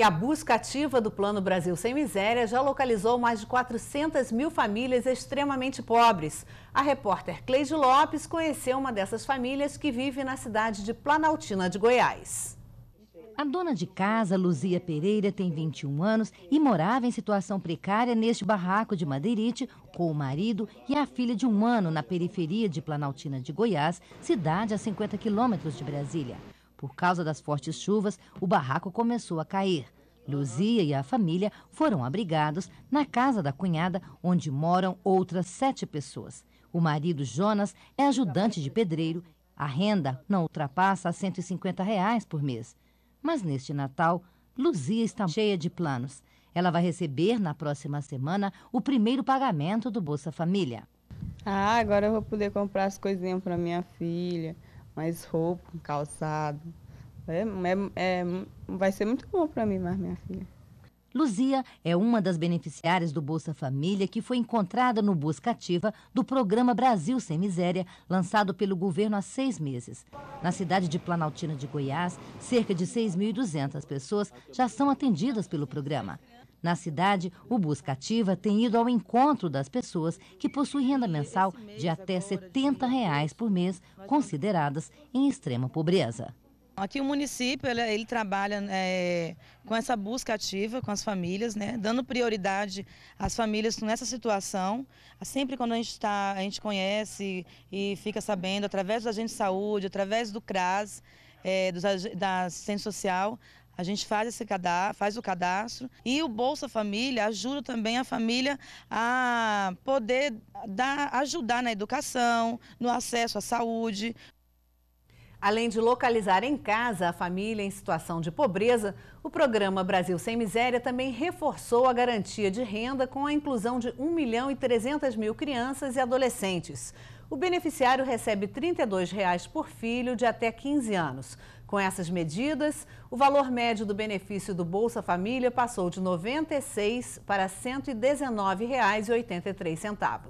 E a busca ativa do Plano Brasil Sem Miséria já localizou mais de 400 mil famílias extremamente pobres. A repórter Cleide Lopes conheceu uma dessas famílias que vive na cidade de Planaltina de Goiás. A dona de casa, Luzia Pereira, tem 21 anos e morava em situação precária neste barraco de madeirite com o marido e a filha de um ano na periferia de Planaltina de Goiás, cidade a 50 quilômetros de Brasília. Por causa das fortes chuvas, o barraco começou a cair. Luzia e a família foram abrigados na casa da cunhada, onde moram outras sete pessoas. O marido Jonas é ajudante de pedreiro. A renda não ultrapassa 150 reais por mês. Mas neste Natal, Luzia está cheia de planos. Ela vai receber na próxima semana o primeiro pagamento do Bolsa Família. Ah, agora eu vou poder comprar as coisinhas para minha filha, mais roupa, calçado. É, é, é, vai ser muito bom para mim, minha filha. Luzia é uma das beneficiárias do Bolsa Família que foi encontrada no Busca Ativa do programa Brasil Sem Miséria, lançado pelo governo há seis meses. Na cidade de Planaltina de Goiás, cerca de 6.200 pessoas já são atendidas pelo programa. Na cidade, o Busca Ativa tem ido ao encontro das pessoas que possuem renda mensal de até R$ 70 reais por mês, consideradas em extrema pobreza. Aqui o município ele, ele trabalha é, com essa busca ativa com as famílias, né, dando prioridade às famílias nessa situação. Sempre quando a gente está, a gente conhece e fica sabendo através do agente de saúde, através do CRAS, é, dos, da assistência social, a gente faz esse cadastro, faz o cadastro e o Bolsa Família ajuda também a família a poder dar, ajudar na educação, no acesso à saúde. Além de localizar em casa a família em situação de pobreza, o programa Brasil Sem Miséria também reforçou a garantia de renda com a inclusão de 1 milhão e 300 mil crianças e adolescentes. O beneficiário recebe R$ 32 reais por filho de até 15 anos. Com essas medidas, o valor médio do benefício do Bolsa Família passou de R$ 96 para R$ 119,83.